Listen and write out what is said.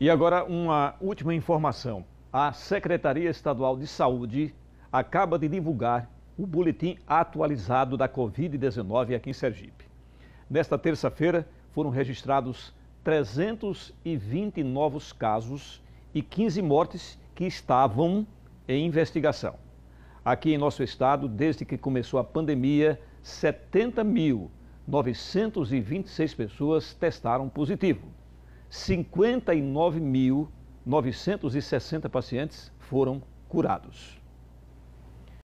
E agora, uma última informação. A Secretaria Estadual de Saúde acaba de divulgar o boletim atualizado da Covid-19 aqui em Sergipe. Nesta terça-feira, foram registrados 320 novos casos e 15 mortes que estavam em investigação. Aqui em nosso estado, desde que começou a pandemia, 70.926 pessoas testaram positivo. 59.960 pacientes foram curados.